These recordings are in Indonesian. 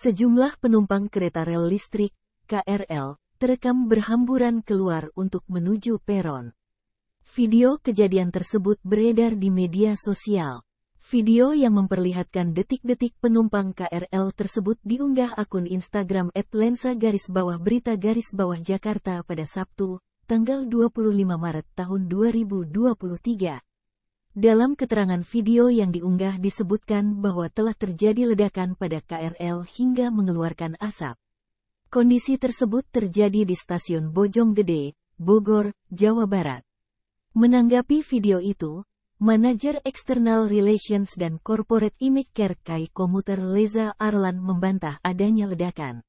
Sejumlah penumpang kereta rel listrik, KRL, terekam berhamburan keluar untuk menuju peron. Video kejadian tersebut beredar di media sosial. Video yang memperlihatkan detik-detik penumpang KRL tersebut diunggah akun Instagram @lensa garis bawah berita garis bawah Jakarta pada Sabtu, tanggal 25 Maret tahun 2023. Dalam keterangan video yang diunggah disebutkan bahwa telah terjadi ledakan pada KRL hingga mengeluarkan asap. Kondisi tersebut terjadi di stasiun Bojonggede, Bogor, Jawa Barat. Menanggapi video itu, manajer External Relations dan Corporate Image Care Kai Komuter Leza Arlan membantah adanya ledakan.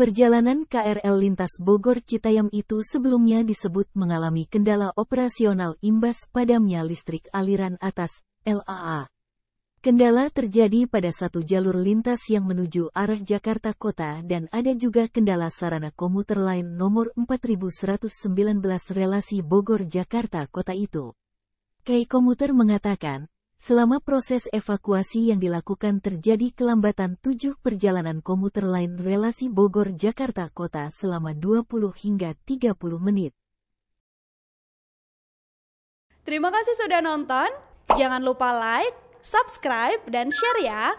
Perjalanan KRL lintas Bogor Citayam itu sebelumnya disebut mengalami kendala operasional imbas padamnya listrik aliran atas LAA. Kendala terjadi pada satu jalur lintas yang menuju arah Jakarta Kota dan ada juga kendala sarana komuter lain nomor 4119 relasi Bogor Jakarta Kota itu. KAI Komuter mengatakan, Selama proses evakuasi yang dilakukan terjadi kelambatan tujuh perjalanan komuter lain relasi Bogor-Jakarta Kota selama 20 hingga 30 menit. Terima kasih sudah nonton. Jangan lupa like, subscribe, dan share ya.